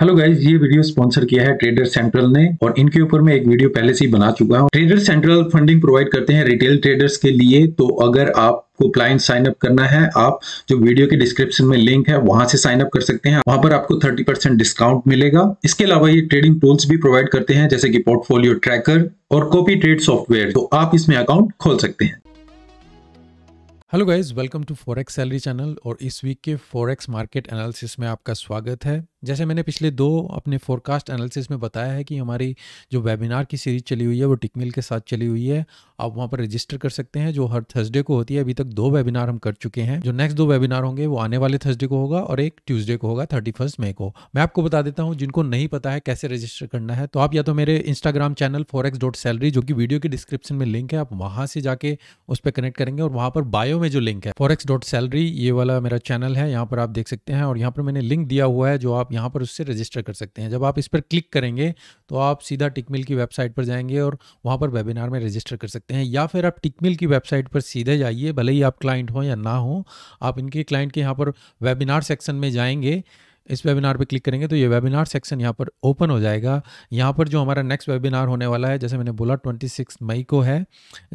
hello guys ये video sponsor किया है ट्रेडर सेंट्रल ने और इनके ऊपर मैं एक वीडियो पहले से ही बना चुका हूँ ट्रेडर सेंट्रल फंडिंग प्रोवाइड करते हैं रिटेल ट्रेडर्स के लिए तो अगर आप आपको क्लाइंट साइन अप करना है आप जो वीडियो के डिस्क्रिप्शन में लिंक है वहां से साइन अप कर सकते हैं वहां पर आपको 30 परसेंट डिस्काउंट मिलेगा इसके अलावा ये ट्रेडिंग टूल्स भी प्रोवाइड करते हैं जैसे कि पोर्टफोलियो ट्रैकर और कॉपी ट्रेड सॉफ्टवेयर तो आप इसमें अकाउंट खोल सकते हैं hello guys welcome to forex salary channel और इस वीक के फॉरेक्स मार्केट एनालिसिस में आपका स्वागत है जैसे मैंने पिछले दो अपने फोरकास्ट एनालिसिस में बताया है कि हमारी जो वेबिनार की सीरीज चली हुई है वो टिकमिल के साथ चली हुई है आप वहाँ पर रजिस्टर कर सकते हैं जो हर थर्सडे को होती है अभी तक दो वेबिनार हम कर चुके हैं जो नेक्स्ट दो वेबिनार होंगे वो आने वाले थर्सडे को होगा और एक ट्यूजडे को होगा थर्टी मई को मैं आपको बता देता हूँ जिनको नहीं पता है कैसे रजिस्टर करना है तो आप या तो मेरे इंस्टाग्राम चैनल फोर जो कि वीडियो के डिस्क्रिप्शन में लिंक है आप वहाँ से जाके उस पर कनेक्ट करेंगे और वहाँ पर बायो में जो लिंक है फोर ये वाला मेरा चैनल है यहाँ पर आप देख सकते हैं और यहाँ पर मैंने लिंक दिया हुआ है जो आप आप यहाँ पर उससे रजिस्टर कर सकते हैं जब आप इस पर क्लिक करेंगे तो आप सीधा टिकमिल की वेबसाइट पर जाएंगे और वहाँ पर वेबिनार में रजिस्टर कर सकते हैं या फिर आप टिकमिल की वेबसाइट पर सीधे जाइए भले ही आप क्लाइंट हों या ना हो आप इनके क्लाइंट के यहाँ पर वेबिनार सेक्शन में जाएंगे इस वेबिनार पे क्लिक करेंगे तो ये वेबिनार सेक्शन यहाँ पर ओपन हो जाएगा यहाँ पर जो हमारा नेक्स्ट वेबिनार होने वाला है जैसे मैंने बोला 26 मई को है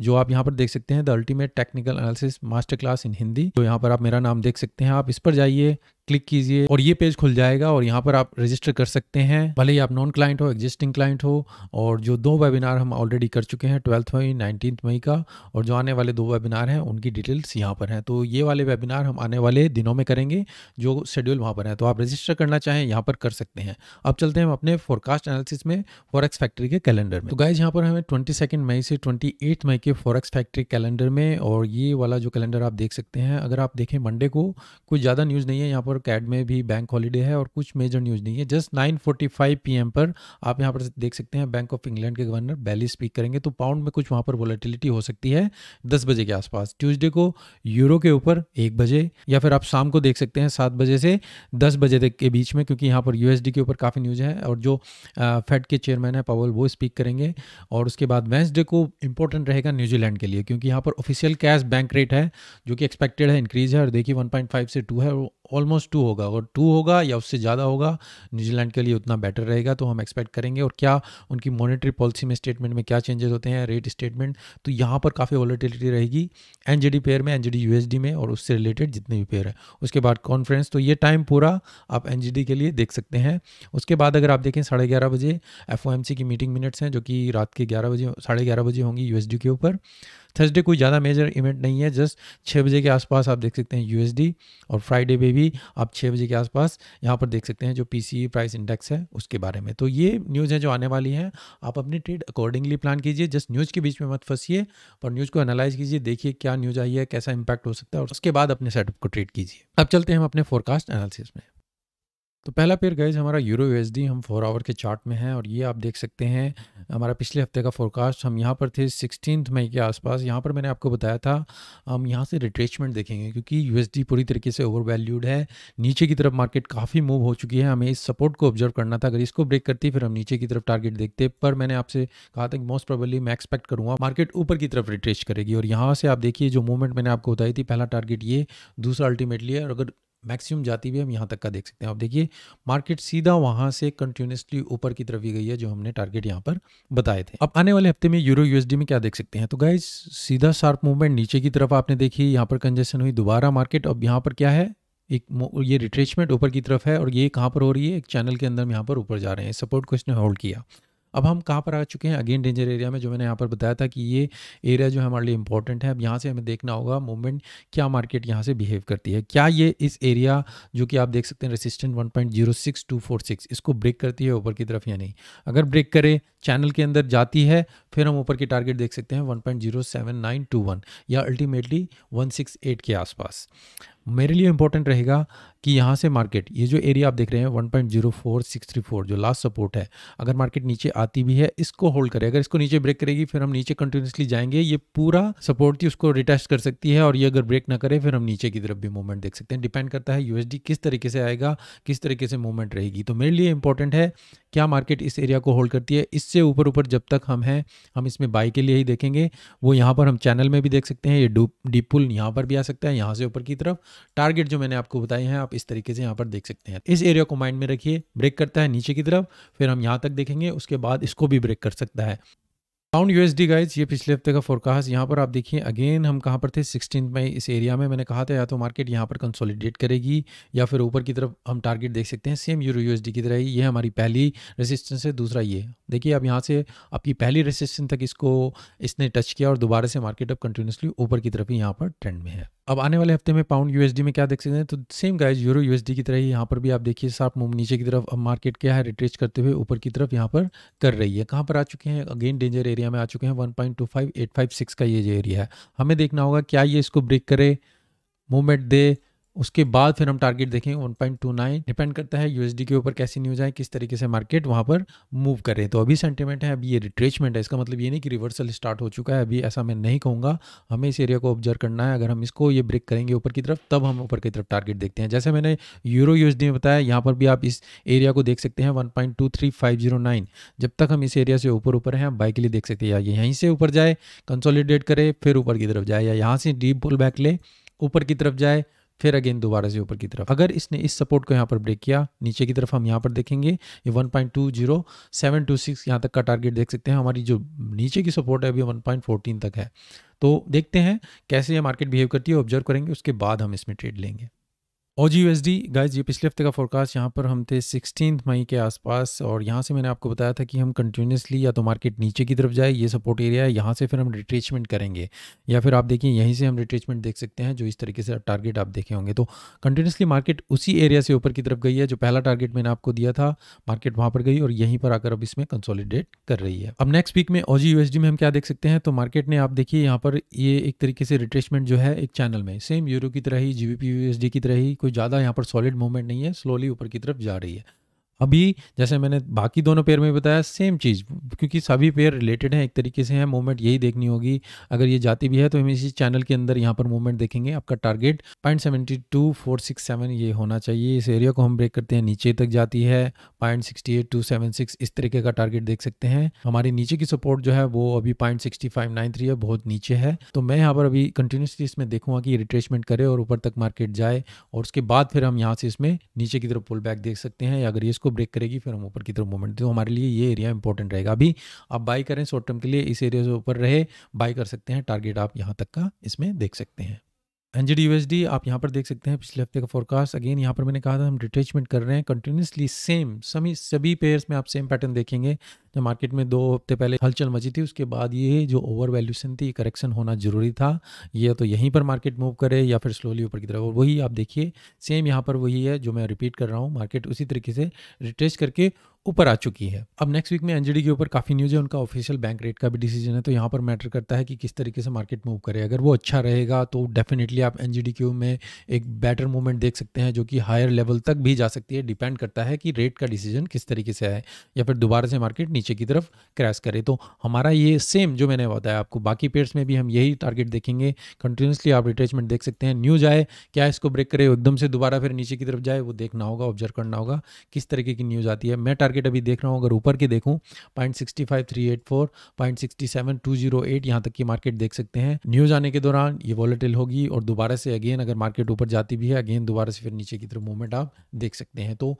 जो आप यहाँ पर देख सकते हैं the ultimate technical analysis master class in Hindi तो यहाँ पर आप मेरा नाम देख सकते हैं आप इस पर जाइए क्लिक कीजिए और ये पेज खुल जाएगा और यहाँ पर आप रजिस्टर कर सकते हैं भले ही आप नॉन क्लाइंट हो एग्जिस्टिंग क्लाइंट हो और जो दो वेबिनार हम ऑलरेडी कर चुके हैं ट्वेल्थ मई नाइनटीन मई का और जो आने वाले दो वेबिनार हैं उनकी डिटेल्स यहाँ पर हैं तो ये वाले वेबिनार हम आने वाले दिनों में करेंगे जो शेड्यूल वहाँ पर है तो आप रजिस्टर करना चाहें यहाँ पर कर सकते हैं अब चलते हैं हम अपने फोरकास्ट एनालिसिस में फॉरक्स फैक्ट्री के कैलेंडर में तो गाइज यहाँ पर हमें ट्वेंटी सेकेंड मई से ट्वेंटी मई के फॉरक्स फैक्ट्री कैलेंडर में और ये वाला जो कैलेंडर आप देख सकते हैं अगर आप देखें मंडे को कोई ज़्यादा न्यूज़ नहीं है यहाँ पर कैड में भी बैंक हॉलीडे है और कुछ मेजर न्यूज़ नहीं है जस्ट पी एम पर आप यहाँ पर देख सकते हैं बैंक ऑफ इंग्लैंड के गवर्नर बैली स्पीक करेंगे तो पाउंड में कुछ वहाँ पर वॉलेटिलिटी हो सकती है दस बजे के आसपास ट्यूजडे को यूरो के ऊपर एक बजे या फिर आप शाम को देख सकते हैं सात बजे से दस बजे तक के बीच में क्योंकि यहाँ पर यूएसडी के ऊपर काफ़ी न्यूज़ है और जो फेड के चेयरमैन है पावल वो स्पीक करेंगे और उसके बाद वेंसडे को इंपॉर्टेंट रहेगा न्यूजीलैंड के लिए क्योंकि यहाँ पर ऑफिशियल कैश बैंक रेट है जो कि एक्सपेक्टेड है इंक्रीज है और देखिए 1.5 से 2 है ऑलमोस्ट टू होगा अगर टू होगा या उससे ज़्यादा होगा न्यूजीलैंड के लिए उतना बेटर रहेगा तो हम एक्सपेक्ट करेंगे और क्या उनकी मॉनेटरी पॉलिसी में स्टेटमेंट में क्या चेंजेस होते हैं रेट स्टेटमेंट तो यहाँ पर काफ़ी वॉलीटिलिटी रहेगी एन पेयर में एन जी में और उससे रिलेटेड जितने भी पेयर हैं उसके बाद कॉन्फ्रेंस तो ये टाइम पूरा आप एन के लिए देख सकते हैं उसके बाद अगर आप देखें साढ़े ग्यारह बजे एफ की मीटिंग मिनट्स हैं जो कि रात के ग्यारह बजे साढ़े ग्यारह बजे होंगी डी के ऊपर थर्सडे कोई ज़्यादा मेजर इवेंट नहीं है जस्ट छः बजे के आसपास आप देख सकते हैं यू और फ्राइडे पे भी आप छः बजे के आसपास यहाँ पर देख सकते हैं जो पी प्राइस इंडेक्स है उसके बारे में तो ये न्यूज़ है जो आने वाली है आप अपनी ट्रेड अकॉर्डिंगली प्लान कीजिए जस्ट न्यूज़ के बीच में मत फंसिए और न्यूज़ को एनालाइज कीजिए देखिए क्या न्यूज़ आई है कैसा इंपैक्ट हो सकता है और उसके बाद अपने सेटअप को ट्रेड कीजिए अब चलते हैं हम अपने फोरकास्ट एनालिसिस में तो पहला पेयर गाइज हमारा यूरो यूएसडी हम फोर आवर के चार्ट में है और ये आप देख सकते हैं हमारा पिछले हफ्ते का फोरकास्ट हम यहाँ पर थे सिक्सटीन मई के आसपास यहाँ पर मैंने आपको बताया था हम यहाँ से रिट्रेचमेंट देखेंगे क्योंकि यूएसडी पूरी तरीके से ओवर वैल्यूड है नीचे की तरफ मार्केट काफ़ी मूव हो चुकी है हमें इस सपोर्ट को ऑब्जर्व करना था अगर इसको ब्रेक करती फिर हम नीचे की तरफ टारगेट देखते पर मैंने आपसे कहा था कि मोस्ट प्रोबली मैं एक्सपेक्ट करूँगा मार्केट ऊपर की तरफ रिट्रेच करेगी और यहाँ से आप देखिए जो मूवमेंट मैंने आपको बताई थी पहला टारगेट ये दूसरा अल्टीमेटली है और अगर मैक्सिमम जाती भी हम यहाँ तक का देख सकते हैं आप देखिए मार्केट सीधा वहाँ से कंटिन्यूसली ऊपर की तरफ ही गई है जो हमने टारगेट यहाँ पर बताए थे अब आने वाले हफ्ते में यूरो यूएसडी में क्या देख सकते हैं तो गाइज सीधा शार्प मूवमेंट नीचे की तरफ आपने देखी यहाँ पर कंजेशन हुई दोबारा मार्केट अब यहाँ पर क्या है एक ये रिट्रेचमेंट ऊपर की तरफ है और ये कहाँ पर हो रही है एक चैनल के अंदर यहाँ पर ऊपर जा रहे हैं सपोर्ट को इसने होल्ड किया अब हम कहाँ पर आ चुके हैं अगेन डेंजर एरिया में जो मैंने यहाँ पर बताया था कि ये एरिया जो है हमारे लिए इंपॉर्टेंट है अब यहाँ से हमें देखना होगा मूवमेंट क्या मार्केट यहाँ से बिहेव करती है क्या ये इस एरिया जो कि आप देख सकते हैं रेसिस्टेंट 1.06246 इसको ब्रेक करती है ऊपर की तरफ या नहीं अगर ब्रेक करे चैनल के अंदर जाती है फिर हम ऊपर की टारगेट देख सकते हैं वन या अल्टीमेटली वन के आसपास मेरे लिए इंपॉर्टेंट रहेगा कि यहाँ से मार्केट ये जो एरिया आप देख रहे हैं 1.04634 जो लास्ट सपोर्ट है अगर मार्केट नीचे आती भी है इसको होल्ड करे अगर इसको नीचे ब्रेक करेगी फिर हम नीचे कंटिन्यूसली जाएंगे ये पूरा सपोर्ट थी उसको रिटेस्ट कर सकती है और ये अगर ब्रेक ना करे फिर हम नीचे की तरफ भी मूवमेंट देख सकते हैं डिपेंड करता है यूएसडी किस तरीके से आएगा किस तरीके से मूवमेंट रहेगी तो मेरे लिए इंपॉर्टेंट है क्या मार्केट इस एरिया को होल्ड करती है इससे ऊपर ऊपर जब तक हम हैं हम इसमें बाई के लिए ही देखेंगे वो यहाँ पर हम चैनल में भी देख सकते हैं ये डीप पुल यहाँ पर भी आ सकता है यहाँ से ऊपर की तरफ टारगेट जो मैंने आपको बताए हैं आप इस तरीके से यहाँ पर देख सकते हैं इस एरिया को माइंड में रखिए ब्रेक करता है नीचे की तरफ फिर हम यहाँ तक देखेंगे उसके बाद इसको भी ब्रेक कर सकता है पाउंड यू गाइस ये पिछले हफ्ते का फोरकास्ट यहाँ पर आप देखिए अगेन हम कहाँ पर थे सिक्सटीन में इस एरिया में मैंने कहा था या तो मार्केट यहाँ पर कंसोलिडेट करेगी या फिर ऊपर की तरफ हम टारगेट देख सकते हैं सेम यूरो यूएसडी की तरह ही ये हमारी पहली रेसिस्टेंस है दूसरा ये देखिए आप यहाँ से आपकी पहली रेसिस्टेंस तक इसको इसने टच किया और दोबारा से मार्केट अब कंटिन्यूसली ऊपर की तरफ ही यहाँ पर ट्रेंड में है अब आने वाले हफ्ते में पाउंड यूएसडी में क्या देख सकते हैं तो सेम गाइज यूरो यूएसडी की तरह ही यहाँ पर भी आप देखिए साफ मूव नीचे की तरफ अब मार्केट क्या है रिट्रेच करते हुए ऊपर की तरफ यहाँ पर कर रही है कहाँ पर आ चुके हैं अगेन डेंजर एरिया एरिया में आ चुके हैं सिक्स का ये जो एरिया है हमें देखना होगा क्या ये इसको ब्रेक करे मूवमेंट दे उसके बाद फिर हम टारगेट देखेंगे 1.29 डिपेंड करता है यूएसडी के ऊपर कैसी न्यूज आए किस तरीके से मार्केट वहां पर मूव कर रहे हैं तो अभी सेंटीमेंट है अभी ये रिट्रेचमेंट है इसका मतलब ये नहीं कि रिवर्सल स्टार्ट हो चुका है अभी ऐसा मैं नहीं कहूँगा हमें इस एरिया को ऑब्जर्व करना है अगर हम इसको ये ब्रेक करेंगे ऊपर की तरफ तब हम ऊपर की तरफ टारगेट देखते हैं जैसे मैंने यूरो यूएसडी में बताया यहाँ पर भी आप इस एरिया को देख सकते हैं वन जब तक हम इस एरिया से ऊपर ऊपर हैं बाइक के लिए देख सकते हैं या यहीं से ऊपर जाए कंसोलिडेट करे फिर ऊपर की तरफ जाए या यहाँ से डीप पुल बैक ले ऊपर की तरफ जाए फिर अगेन दोबारा से ऊपर की तरफ अगर इसने इस सपोर्ट को यहाँ पर ब्रेक किया नीचे की तरफ हम यहाँ पर देखेंगे ये 1.20726 यहाँ तक का टारगेट देख सकते हैं हमारी जो नीचे की सपोर्ट है अभी 1.14 तक है तो देखते हैं कैसे ये मार्केट बिहेव करती है ऑब्जर्व करेंगे उसके बाद हम इसमें ट्रेड लेंगे O G S D guys ये पिछले हफ्ते का फोरकास्ट यहाँ पर हम थे सिक्सटीन मई के आसपास और यहाँ से मैंने आपको बताया था कि हम कंटिन्यूसली या तो मार्केट नीचे की तरफ जाए ये सपोर्ट एरिया है यहाँ से फिर हम रिट्रेचमेंट करेंगे या फिर आप देखिए यहीं से हम रिट्रेचमेंट देख सकते हैं जो इस तरीके से टारगेट आप देखे होंगे तो कंटिन्यूसली मार्केट उसी एरिया से ऊपर की तरफ गई है जो पहला टारगेट मैंने आपको दिया था मार्केट वहाँ पर गई और यहीं पर आकर अब इसमें कंसोलिडेट कर रही है अब नेक्स्ट वीक में ओ जी में हम क्या देख सकते हैं तो मार्केट ने आप देखिए यहाँ पर ये एक तरीके से रिट्रेचमेंट जो है एक चैनल में सेम यूरो की तरह ही G P U S D की तरह ही कोई ज़्यादा यहाँ पर सॉलिड मूवमेंट नहीं है स्लोली ऊपर की तरफ जा रही है अभी जैसे मैंने बाकी दोनों पेयर में बताया सेम चीज़ क्योंकि सभी पेयर रिलेटेड हैं एक तरीके से हैं मूवमेंट यही देखनी होगी अगर ये जाती भी है तो हम इसी चैनल के अंदर यहाँ पर मूवमेंट देखेंगे आपका target point seventy two four six seven ये होना चाहिए इस एरिया को हम ब्रेक करते हैं नीचे तक जाती है point sixty eight two seven six इस तरीके का टारगेट देख सकते हैं हमारी नीचे की सपोर्ट जो है वो अभी point sixty five nine three है बहुत नीचे है तो मैं यहाँ पर अभी कंटिन्यूसली इसमें देखूंगा कि रिट्रेसमेंट करे और ऊपर तक मार्केट जाए और उसके बाद फिर हम यहाँ से इसमें नीचे की तरफ पुल बैक देख सकते हैं अगर इसको ब्रेक करेगी फिर हम ऊपर की तरफ मूवमेंट तो हमारे लिए ये एरिया इंपॉर्टेंट रहेगा अभी आप बाई करें शॉर्ट टर्म के लिए इस एरिया से ऊपर रहे बाई कर सकते हैं टारगेट आप यहाँ तक का इसमें देख सकते हैं एन जी आप यहाँ पर देख सकते हैं पिछले हफ्ते का फोरकास्ट अगेन यहाँ पर मैंने कहा था हम डिटेचमेंट कर रहे हैं कंटिन्यूसली सेम सभी सभी पेयर्स में आप सेम पैटर्न देखेंगे जब मार्केट में दो हफ्ते पहले हलचल मची थी उसके बाद ये जो ओवर वैल्यूशन थी करेक्शन होना जरूरी था ये तो यहीं पर मार्केट मूव करे या फिर स्लोली ऊपर की तरफ और वही आप देखिए सेम यहाँ पर वही है जो मैं रिपीट कर रहा हूँ मार्केट उसी तरीके से रिटेच करके ऊपर आ चुकी है अब नेक्स्ट वीक में एनजीडी के ऊपर काफ़ी न्यूज़ है उनका ऑफिशियल बैंक रेट का भी डिसीजन है तो यहाँ पर मैटर करता है कि किस तरीके से मार्केट मूव करे अगर वो अच्छा रहेगा तो डेफिनेटली आप एन जी में एक बेटर मूवमेंट देख सकते हैं जो कि हायर लेवल तक भी जा सकती है डिपेंड करता है कि रेट का डिसीजन किस तरीके से आए या फिर दोबारा से मार्केट नीचे की तरफ क्रैश करे तो हमारा ये सेम जो मैंने बताया आपको बाकी पेयर्स में भी हम यही टारगेट देखेंगे कंटिन्यूसली आप रिटेचमेंट देख सकते हैं न्यूज आए क्या इसको ब्रेक करे एकदम से दोबारा फिर नीचे की तरफ जाए वो देखना होगा ऑब्जर्व करना होगा किस तरीके की न्यूज़ आती है मैं टारगेट अभी देख रहा हूँ अगर ऊपर के देखूँ point sixty five three eight four point sixty seven two zero eight यहाँ तक की मार्केट देख सकते हैं न्यूज आने के दौरान ये वॉलेटिल होगी और दोबारा से अगेन अगर मार्केट ऊपर जाती भी है अगेन दोबारा से फिर नीचे की तरफ मूवमेंट आप देख सकते हैं तो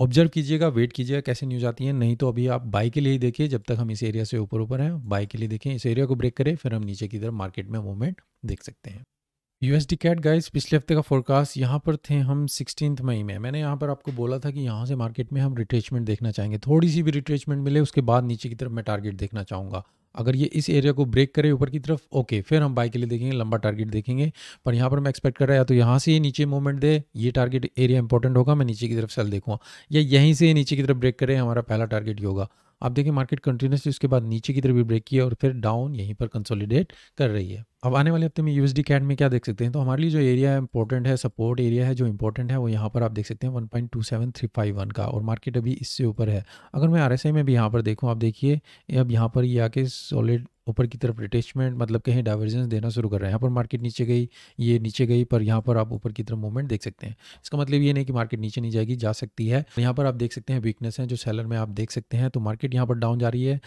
ऑब्जर्व कीजिएगा वेट कीजिएगा कैसे न्यूज आती है नहीं तो अभी आप बाई के लिए ही देखिए जब तक हम इस एरिया से ऊपर ऊपर हैं बाई के लिए देखें इस एरिया को ब्रेक करें फिर हम नीचे की तरफ मार्केट में मूवमेंट देख सकते हैं U S D CAD guys पिछले हफ्ते का फोरकास्ट यहाँ पर थे हम सिक्सटीन मई में मैंने यहाँ पर आपको बोला था कि यहाँ से मार्केट में हम रिट्रेचमेंट देखना चाहेंगे थोड़ी सी भी रिट्रेचमेंट मिले उसके बाद नीचे की तरफ मैं टारगेट देखना चाहूँगा अगर ये इस एरिया को ब्रेक करे ऊपर की तरफ ओके फिर हम बाई के लिए देखेंगे लंबा टारगेट देखेंगे पर यहाँ पर मैं एक्सपेक्ट कर रहा है या तो यहाँ से ये नीचे मूवमेंट दे ये टारगेट एरिया इंपॉर्टेंट होगा मैं नीचे की तरफ सेल देखूँगा या यहीं से नीचे की तरफ ब्रेक करे हमारा पहला टारगेट ये होगा आप देखिए मार्केट कंटिन्यूसली उसके बाद नीचे की तरफ भी ब्रेक किया और फिर डाउन यहीं पर कंसोलिडेट कर रही है अब आने वाले हफ्ते में यू एस में क्या देख सकते हैं तो हमारे लिए जो एरिया इंपॉर्टेंट है सपोर्ट एरिया है जो इंपॉर्टेंट है वो यहाँ पर आप देख सकते हैं 1.27351 का और मार्केट अभी इससे ऊपर है अगर मैं आर में भी यहाँ पर देखूँ आप देखिए अब यहाँ पर ये आके सॉलिड ऊपर की तरफ रिटेचमेंट मतलब कहीं डाइवर्जेंस देना शुरू कर रहे हैं यहाँ पर मार्केट नीचे गई ये नीचे गई पर यहाँ पर आप ऊपर की तरफ मूवमेंट देख सकते हैं इसका मतलब ये नहीं कि मार्केट नीचे नहीं जाएगी जा सकती है यहाँ पर आप देख सकते हैं वीकनेस है जो सेलर में आप देख सकते हैं तो मार्केट यहाँ पर डाउन जा रही है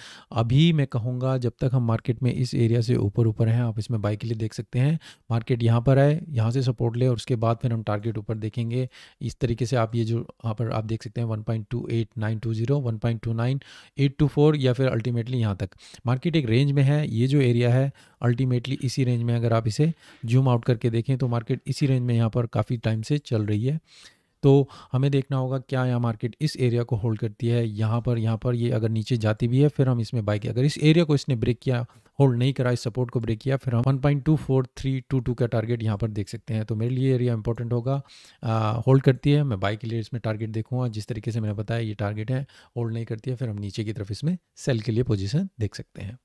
अभी मैं कहूँगा जब तक हम मार्केट में इस एरिया से ऊपर ऊपर हैं आप इसमें में बाई के लिए देख सकते हैं मार्केट यहाँ पर आए यहाँ से सपोर्ट ले और उसके बाद फिर हम टारगेट ऊपर देखेंगे इस तरीके से आप ये जो यहाँ पर आप देख सकते हैं 1.28920 1.29824 या फिर अल्टीमेटली यहाँ तक मार्केट एक रेंज में है ये जो एरिया है अल्टीमेटली इसी रेंज में अगर आप इसे जूम आउट करके देखें तो मार्केट इसी रेंज में यहाँ पर काफ़ी टाइम से चल रही है तो हमें देखना होगा क्या यहाँ मार्केट इस एरिया को होल्ड करती है यहाँ पर यहाँ पर ये यह अगर नीचे जाती भी है फिर हम इसमें बाई किया अगर इस एरिया को इसने ब्रेक किया होल्ड नहीं करा इस सपोर्ट को ब्रेक किया फिर हम 1.24322 का टारगेट यहाँ पर देख सकते हैं तो मेरे लिए एरिया इंपॉर्टेंट होगा होल्ड करती है मैं बाई के लिए इसमें टारगेट देखूँगा जिस तरीके से मैंने बताया ये टारगेट है होल्ड नहीं करती है फिर हम नीचे की तरफ इसमें सेल के लिए पोजिशन देख सकते हैं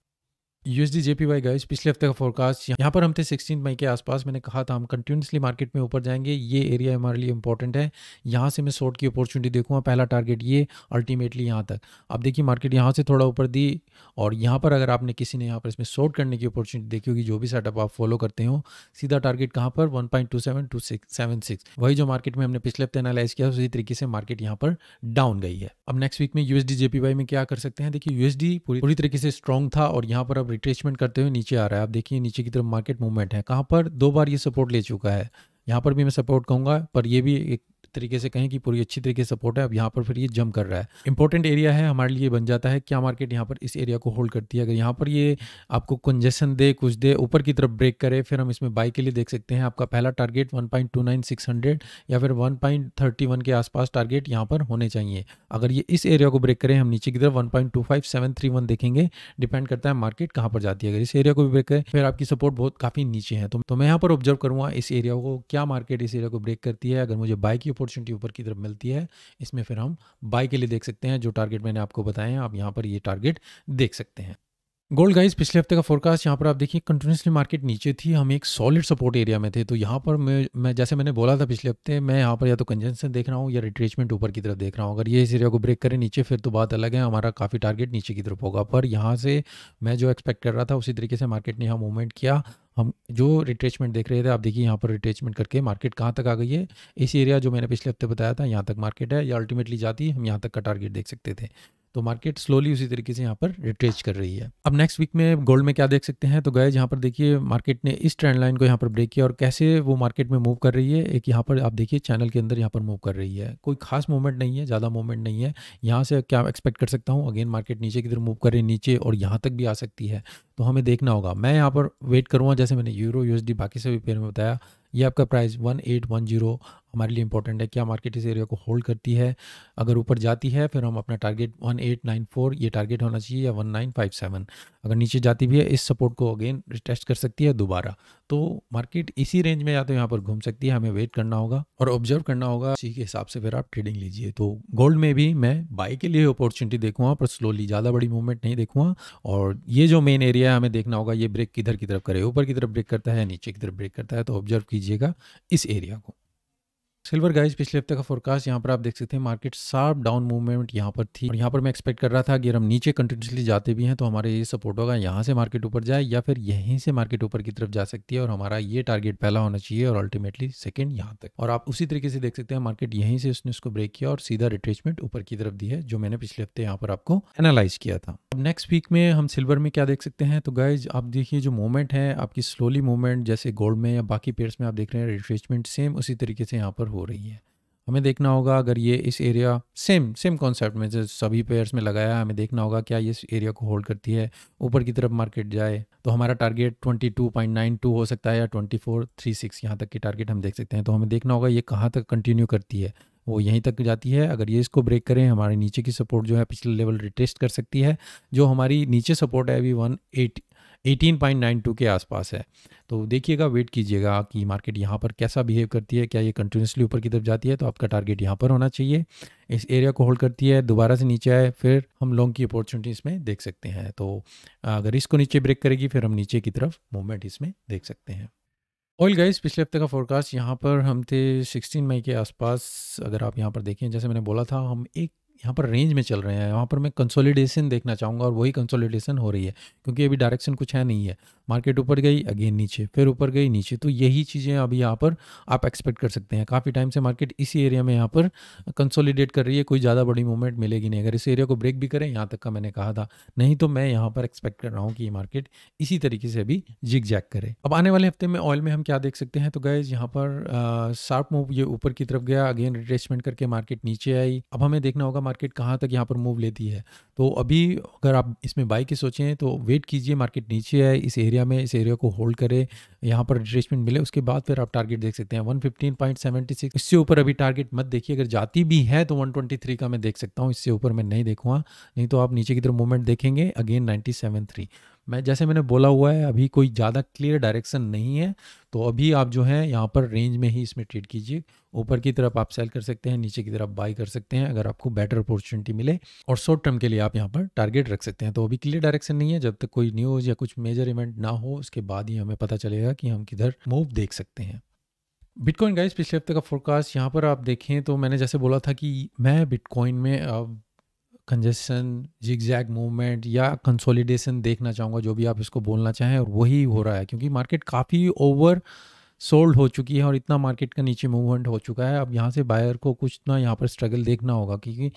यूएसडी जेपीवाई गाइज पिछले हफ्ते का फोरकास्ट यहाँ पर हम थे सिक्सटीन मई के आसपास मैंने कहा था हम कंटिन्यूसली मार्केट में ऊपर जाएंगे ये एरिया हमारे लिए इंपॉर्टेंट है यहाँ से मैं शॉर्ट की अपॉर्चुनिटी देखूँगा पहला टारगेट ये अल्टीमेटली यहाँ तक अब देखिए मार्केट यहाँ से थोड़ा ऊपर दी और यहाँ पर अगर आपने किसी ने यहाँ पर इसमें शॉर्ट करने की अपॉर्चुनिटी देखी होगी जो भी सेटअप आप फॉलो करते हो सीधा टारगेट कहाँ पर one point two two seven seven six six वही जो मार्केट में हमने पिछले हफ्ते एनालाइज किया उसी तरीके से मार्केट यहाँ पर डाउन गई है अब नेक्स्ट वीक में यूएसडी जेपीवाई में क्या कर सकते हैं देखिए यूएसडी पूरी तरीके से स्ट्रॉन्ग था और यहाँ पर अब रिट्रेचमेंट करते हुए नीचे आ रहा है आप देखिए नीचे की तरफ मार्केट मूवमेंट है कहाँ पर दो बार ये सपोर्ट ले चुका है यहाँ पर भी मैं सपोर्ट कहूँगा पर ये भी एक तरीके से कहें कि पूरी अच्छी तरीके से सपोर्ट है अब यहाँ पर फिर ये जम कर रहा है इंपॉर्टेंट एरिया है हमारे लिए बन जाता है क्या मार्केट यहाँ पर इस एरिया को होल्ड करती है अगर यहाँ पर ये आपको कंजेशन दे कुछ दे ऊपर की तरफ ब्रेक करे फिर हम इसमें बाई के लिए देख सकते हैं आपका पहला टारगेट वन या फिर वन के आसपास टारगेट यहाँ पर होने चाहिए अगर ये इस एरिया को ब्रेक करें हम नीचे की तरफ वन देखेंगे डिपेंड करता है मार्केट कहाँ पर जाती है अगर इस एरिया को भी ब्रेक करें फिर आपकी सपोर्ट बहुत काफ़ी नीचे है तो, तो मैं यहाँ पर ऑब्जर्व करूँगा इस एरिया को क्या मार्केट इस एरिया को ब्रेक करती है अगर मुझे बाई की अपॉर्चुनिटी ऊपर की तरफ मिलती है इसमें फिर हम बाय के लिए देख सकते हैं जो टारगेट मैंने आपको बताए हैं आप यहाँ पर ये टारगेट देख सकते हैं गोल्ड गाइस पिछले हफ्ते का फोरकास्ट यहाँ पर आप देखिए कंटिन्यूसली मार्केट नीचे थी हम एक सॉलिड सपोर्ट एरिया में थे तो यहाँ पर मैं मैं जैसे मैंने बोला था पिछले हफ्ते मैं यहाँ पर या तो कंजेंसन देख रहा हूँ या रिट्रेचमेंट ऊपर की तरफ देख रहा हूँ अगर ये इस एरिया को ब्रेक करें नीचे फिर तो बात अलग है हमारा काफ़ी टारगेट नीचे की तरफ होगा पर यहाँ से मैं जो एक्सपेक्ट कर रहा था उसी तरीके से मार्केट ने यहाँ मूवमेंट किया हम जो रिट्रेचमेंट देख रहे थे आप देखिए यहाँ पर रिट्रेचमेंट करके मार्केट कहाँ तक आ गई है इस एरिया जो मैंने पिछले हफ्ते बताया था यहाँ तक मार्केट है या अल्टीमेटली जाती है हम यहाँ तक का टारगेट देख सकते थे तो मार्केट स्लोली उसी तरीके से यहाँ पर रिट्रेच कर रही है अब नेक्स्ट वीक में गोल्ड में क्या देख सकते हैं तो गए यहाँ पर देखिए मार्केट ने इस ट्रेंड लाइन को यहाँ पर ब्रेक किया और कैसे वो मार्केट में मूव कर रही है एक यहाँ पर आप देखिए चैनल के अंदर यहाँ पर मूव कर रही है कोई खास मूवमेंट नहीं है ज़्यादा मूवमेंट नहीं है यहाँ से क्या एक्सपेक्ट कर सकता हूँ अगेन मार्केट नीचे की तरफ मूव कर रही है नीचे और यहाँ तक भी आ सकती है तो हमें देखना होगा मैं यहाँ पर वेट करूँगा जैसे मैंने यूरो यूएसडी बाकी सभी पेयर में बताया ये आपका price one eight one zero हमारे लिए इंपॉर्टेंट है क्या मार्केट इस एरिया को होल्ड करती है अगर ऊपर जाती है फिर हम अपना टारगेट 1894 ये टारगेट होना चाहिए या 1957 अगर नीचे जाती भी है इस सपोर्ट को अगेन रिटेस्ट कर सकती है दोबारा तो मार्केट इसी रेंज में या तो यहाँ पर घूम सकती है हमें वेट करना होगा और ऑब्जर्व करना होगा इसी के हिसाब से फिर आप ट्रेडिंग लीजिए तो गोल्ड में भी मैं बाई के लिए अपॉर्चुनिटी देखूँगा पर स्लोली ज़्यादा बड़ी मूवमेंट नहीं देखूँगा और ये जो मेन एरिया है हमें देखना होगा ये ब्रेक किधर की तरफ करे ऊपर की तरफ ब्रेक करता है नीचे की तरफ ब्रेक करता है तो ऑब्जर्व कीजिएगा इस एरिया को सिल्वर गाइज पिछले हफ्ते का फोरकास्ट यहाँ पर आप देख सकते हैं मार्केट साफ डाउन मूवमेंट यहाँ पर थी और यहाँ पर मैं एक्सपेक्ट कर रहा था कि अगर हम नीचे कंटिन्यूसली जाते भी हैं तो हमारे ये सपोर्ट होगा यहाँ से मार्केट ऊपर जाए या फिर यहीं से मार्केट ऊपर की तरफ जा सकती है और हमारा ये टारगेट पहला होना चाहिए और अल्टीमेटली सेकेंड यहाँ तक और आप उसी तरीके से देख सकते हैं मार्केट यहीं से उसने उसको ब्रेक किया और सीधा रिट्रेचमेंट ऊपर की तरफ दी है जो मैंने पिछले हफ्ते यहाँ पर आपको एनालाइज किया था अब नेक्स्ट वीक में हम सिल्वर में क्या देख सकते हैं तो गाइज आप देखिए जो मूवमेंट है आपकी स्लोली मूवमेंट जैसे गोल्ड में या बाकी पेयर्स में आप देख रहे हैं रिट्रेचमेंट सेम उसी तरीके से यहाँ पर हो रही है हमें देखना होगा अगर ये इस एरिया सेम सेम कॉन्सेप्ट में जो सभी पेयर्स में लगाया है हमें देखना होगा क्या ये इस एरिया को होल्ड करती है ऊपर की तरफ मार्केट जाए तो हमारा टारगेट 22.92 हो सकता है या 24.36 यहाँ तक की टारगेट हम देख सकते हैं तो हमें देखना होगा ये कहाँ तक कंटिन्यू करती है वो यहीं तक जाती है अगर ये इसको ब्रेक करें हमारे नीचे की सपोर्ट जो है पिछले लेवल रिटेस्ट कर सकती है जो हमारी नीचे सपोर्ट है अभी वन एट 18.92 के आसपास है तो देखिएगा वेट कीजिएगा कि मार्केट यहाँ पर कैसा बिहेव करती है क्या ये कंटिन्यूसली ऊपर की तरफ जाती है तो आपका टारगेट यहाँ पर होना चाहिए इस एरिया को होल्ड करती है दोबारा से नीचे आए फिर हम लॉन्ग की अपॉर्चुनिटी इसमें देख सकते हैं तो अगर इसको नीचे ब्रेक करेगी फिर हम नीचे की तरफ मूवमेंट इसमें देख सकते हैं ऑयल गाइस पिछले हफ्ते का फोरकास्ट यहाँ पर हम थे 16 मई के आसपास अगर आप यहाँ पर देखें जैसे मैंने बोला था हम एक यहाँ पर रेंज में चल रहे हैं वहाँ पर मैं कंसोलिडेशन देखना चाहूँगा और वही कंसोलिडेशन हो रही है क्योंकि अभी डायरेक्शन कुछ है नहीं है मार्केट ऊपर गई अगेन नीचे फिर ऊपर गई नीचे तो यही चीज़ें अभी यहाँ पर आप एक्सपेक्ट कर सकते हैं काफ़ी टाइम से मार्केट इसी एरिया में यहाँ पर कंसोलिडेट कर रही है कोई ज़्यादा बड़ी मूवमेंट मिलेगी नहीं अगर इस एरिया को ब्रेक भी करें यहाँ तक का मैंने कहा था नहीं तो मैं यहाँ पर एक्सपेक्ट कर रहा हूँ कि ये मार्केट इसी तरीके से अभी जिक जैक करे अब आने वाले हफ्ते में ऑयल में हम क्या देख सकते हैं तो गए यहाँ पर शार्प मूव ये ऊपर की तरफ गया अगेन रिट्रेसमेंट करके मार्केट नीचे आई अब हमें देखना होगा मार्केट कहाँ तक यहाँ पर मूव लेती है तो अभी अगर आप इसमें बाई की सोचें तो वेट कीजिए मार्केट नीचे है इस एरिया में इस एरिया को होल्ड करें यहाँ पर रिट्रेसमेंट मिले उसके बाद फिर आप टारगेट देख सकते हैं सिक्स इससे ऊपर अभी टारगेट मत देखिए अगर जाती भी है तो थ्री का मैं देख सकता हूँ इससे ऊपर मैं नहीं देखूँगा नहीं तो आप नीचे की तरफ मूवमेंट देखेंगे अगेन थ्री मैं जैसे मैंने बोला हुआ है अभी कोई ज़्यादा क्लियर डायरेक्शन नहीं है तो अभी आप जो है यहाँ पर रेंज में ही इसमें ट्रेड कीजिए ऊपर की तरफ आप सेल कर सकते हैं नीचे की तरफ बाई कर सकते हैं अगर आपको बेटर अपॉर्चुनिटी मिले और शॉर्ट टर्म के लिए आप यहाँ पर टारगेट रख सकते हैं तो अभी क्लियर डायरेक्शन नहीं है जब तक कोई न्यूज़ या कुछ मेजर इवेंट ना हो उसके बाद ही हमें पता चलेगा कि हम किधर मूव देख सकते हैं बिटकॉइन गाइस पिछले हफ्ते का फोरकास्ट यहाँ पर आप देखें तो मैंने जैसे बोला था कि मैं बिटकॉइन में अब कंजेशन जिग मूवमेंट या कंसोलिडेशन देखना चाहूँगा जो भी आप इसको बोलना चाहें और वही हो रहा है क्योंकि मार्केट काफ़ी ओवर सोल्ड हो चुकी है और इतना मार्केट का नीचे मूवमेंट हो चुका है अब यहाँ से बायर को कुछ ना यहाँ पर स्ट्रगल देखना होगा क्योंकि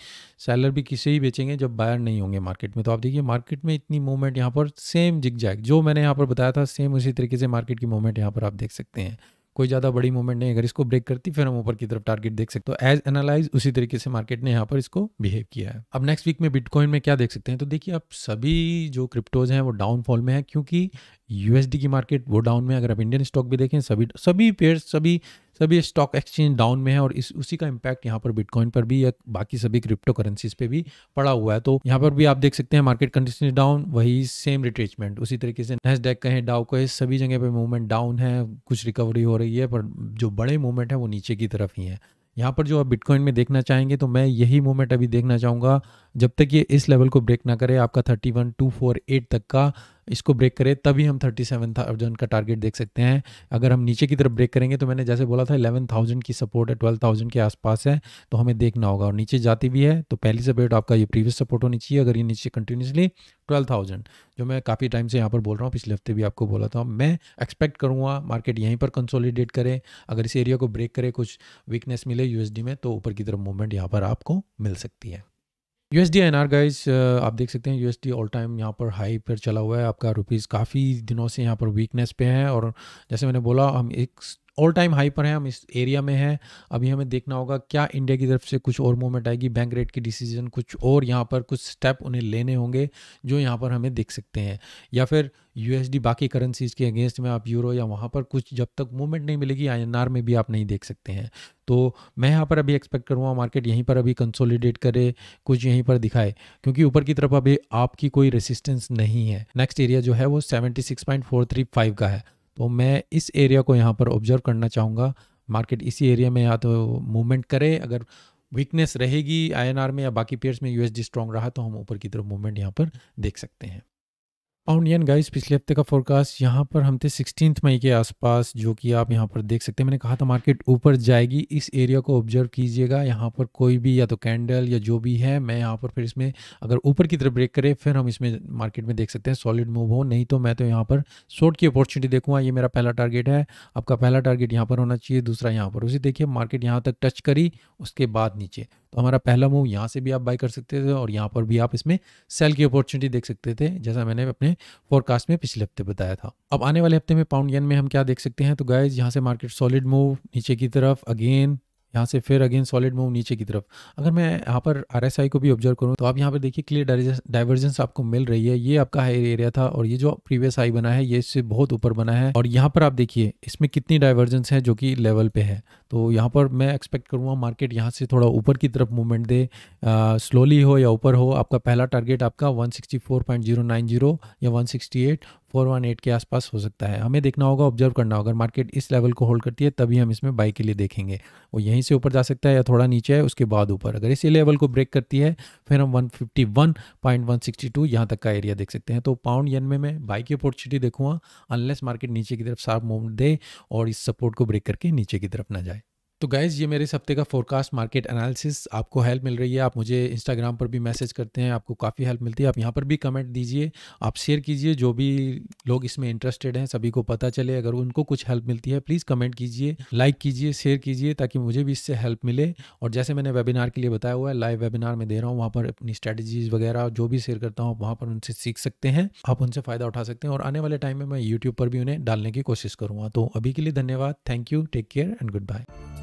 सेलर भी किसे ही बेचेंगे जब बायर नहीं होंगे मार्केट में तो आप देखिए मार्केट में इतनी मूवमेंट यहाँ पर सेम जिग जो मैंने यहाँ पर बताया था सेम उसी तरीके से मार्केट की मूवमेंट यहाँ पर आप देख सकते हैं कोई ज़्यादा बड़ी मूवमेंट नहीं अगर इसको ब्रेक करती फिर हम ऊपर की तरफ टारगेट देख सकते हो एज एनालाइज उसी तरीके से मार्केट ने यहाँ पर इसको बिहेव किया है अब नेक्स्ट वीक में बिटकॉइन में क्या देख सकते हैं तो देखिए आप सभी जो क्रिप्टोज हैं वो डाउनफॉल में है क्योंकि यूएसडी की मार्केट वो डाउन में अगर आप इंडियन स्टॉक भी देखें सभी सभी पेयर सभी सभी स्टॉक एक्सचेंज डाउन में है और इस उसी का इम्पैक्ट यहाँ पर बिटकॉइन पर भी या बाकी सभी क्रिप्टो करेंसीज पे भी पड़ा हुआ है तो यहाँ पर भी आप देख सकते हैं मार्केट कंडीशन डाउन वही सेम रिट्रेचमेंट उसी तरीके से डेक कहें डाउ कहे सभी जगह पर मूवमेंट डाउन है कुछ रिकवरी हो रही है पर जो बड़े मूवमेंट है वो नीचे की तरफ ही है यहाँ पर जो आप बिटकॉइन में देखना चाहेंगे तो मैं यही मूवमेंट अभी देखना चाहूँगा जब तक ये इस लेवल को ब्रेक ना करे आपका thirty one two four eight तक का इसको ब्रेक करे तभी हम थर्टी सेवन थाउजेंड का टारगेट देख सकते हैं अगर हम नीचे की तरफ ब्रेक करेंगे तो मैंने जैसे बोला था इलेवन थाउजेंड की सपोर्ट है ट्वेल्व थाउजेंड के आसपास है तो हमें देखना होगा और नीचे जाती भी है तो पहली सपोर्ट आपका ये प्रीवियस सपोर्ट होनी चाहिए अगर ये नीचे कंटिन्यूसली ट्वेल्व थाउजेंड जो मैं काफ़ी टाइम से यहाँ पर बोल रहा हूँ पिछले हफ्ते भी आपको बोला था मैं एक्सपेक्ट करूँगा मार्केट यहीं पर कंसोलीडेट करे अगर इस एरिया को ब्रेक करे कुछ वीकनेस मिले यू में तो ऊपर की तरफ मूवमेंट यहाँ पर आपको मिल सकती है यू एस डी गाइज आप देख सकते हैं U S D all time यहाँ पर हाई पर चला हुआ है आपका रुपीज़ काफ़ी दिनों से यहाँ पर वीकनेस पे है और जैसे मैंने बोला हम एक ऑल टाइम हाई पर हैं हम इस एरिया में हैं अभी हमें देखना होगा क्या इंडिया की तरफ से कुछ और मूवमेंट आएगी बैंक रेट की डिसीजन कुछ और यहाँ पर कुछ स्टेप उन्हें लेने होंगे जो यहाँ पर हमें देख सकते हैं या फिर यू बाकी करेंसीज के अगेंस्ट में आप यूरो या वहाँ पर कुछ जब तक मूवमेंट नहीं मिलेगी आई में भी आप नहीं देख सकते हैं तो मैं यहाँ पर अभी एक्सपेक्ट करूँगा मार्केट यहीं पर अभी कंसोलिडेट करे कुछ यहीं पर दिखाए क्योंकि ऊपर की तरफ अभी आपकी कोई रेसिस्टेंस नहीं है नेक्स्ट एरिया जो है वो सेवेंटी का है तो मैं इस एरिया को यहाँ पर ऑब्जर्व करना चाहूँगा मार्केट इसी एरिया में या तो मूवमेंट करे अगर वीकनेस रहेगी आईएनआर में या बाकी पेयर्स में यूएसडी स्ट्रांग रहा तो हम ऊपर की तरफ मूवमेंट यहाँ पर देख सकते हैं ऑनियन गाइस पिछले हफ्ते का फोरकास्ट यहाँ पर हम थे सिक्सटीन मई के आसपास जो कि आप यहाँ पर देख सकते हैं मैंने कहा था मार्केट ऊपर जाएगी इस एरिया को ऑब्जर्व कीजिएगा यहाँ पर कोई भी या तो कैंडल या जो भी है मैं यहाँ पर फिर इसमें अगर ऊपर की तरफ ब्रेक करे फिर हम इसमें मार्केट में देख सकते हैं सॉलिड मूव हो नहीं तो मैं तो यहाँ पर शॉर्ट की अपॉर्चुनिटी देखूँगा ये मेरा पहला टारगेट है आपका पहला टारगेट यहाँ पर होना चाहिए दूसरा यहाँ पर उसे देखिए मार्केट यहाँ तक टच करी उसके बाद नीचे तो हमारा पहला मूव यहाँ से भी आप बाई कर सकते थे और यहाँ पर भी आप इसमें सेल की अपॉर्चुनिटी देख सकते थे जैसा मैंने अपने फोरकास्ट में पिछले हफ्ते बताया था अब आने वाले हफ्ते में पाउंड येन में हम क्या देख सकते हैं तो गाइज यहाँ से मार्केट सॉलिड मूव नीचे की तरफ अगेन यहाँ से फिर अगेन सॉलिड मूव नीचे की तरफ अगर मैं यहाँ पर आर को भी ऑब्जर्व करूँ तो आप यहाँ पर देखिए क्लियर डाइवर्जेंस आपको मिल रही है ये आपका हाई एरिया था और ये जो प्रीवियस हाई बना है ये इससे बहुत ऊपर बना है और यहाँ पर आप देखिए इसमें कितनी डाइवर्जेंस है जो कि लेवल पे है तो यहाँ पर मैं एक्सपेक्ट करूँगा मार्केट यहाँ से थोड़ा ऊपर की तरफ मूवमेंट दे स्लोली हो या ऊपर हो आपका पहला टारगेट आपका वन या वन फोर वन एट के आसपास हो सकता है हमें देखना होगा ऑब्जर्व करना होगा मार्केट इस लेवल को होल्ड करती है तभी हम इसमें बाई के लिए देखेंगे वो यहीं से ऊपर जा सकता है या थोड़ा नीचे है उसके बाद ऊपर अगर इसी लेवल को ब्रेक करती है फिर हम 151.162 यहाँ तक का एरिया देख सकते हैं तो पाउंड यन में मैं बाई की अपॉर्चुनिटी देखूँगा अनलेस मार्केट नीचे की तरफ साफ मूव दे और इस सपोर्ट को ब्रेक करके नीचे की तरफ ना जाए तो गाइज़ ये मेरे इस हफ्ते का फोरकास्ट मार्केट एनालिसिस आपको हेल्प मिल रही है आप मुझे इंस्टाग्राम पर भी मैसेज करते हैं आपको काफ़ी हेल्प मिलती है आप यहाँ पर भी कमेंट दीजिए आप शेयर कीजिए जो भी लोग इसमें इंटरेस्टेड हैं सभी को पता चले अगर उनको कुछ हेल्प मिलती है प्लीज़ कमेंट कीजिए लाइक कीजिए शेयर कीजिए ताकि मुझे भी इससे हेल्प मिले और जैसे मैंने वेबिनार के लिए बताया हुआ है लाइव वेबिनार में दे रहा हूँ वहाँ पर अपनी स्ट्रैटेजीज वगैरह जो भी शेयर करता हूँ वहाँ पर उनसे सीख सकते हैं आप उनसे फ़ायदा उठा सकते हैं और आने वाले टाइम में मैं यूट्यूब पर भी उन्हें डालने की कोशिश करूँगा तो अभी के लिए धन्यवाद thank you take care and good bye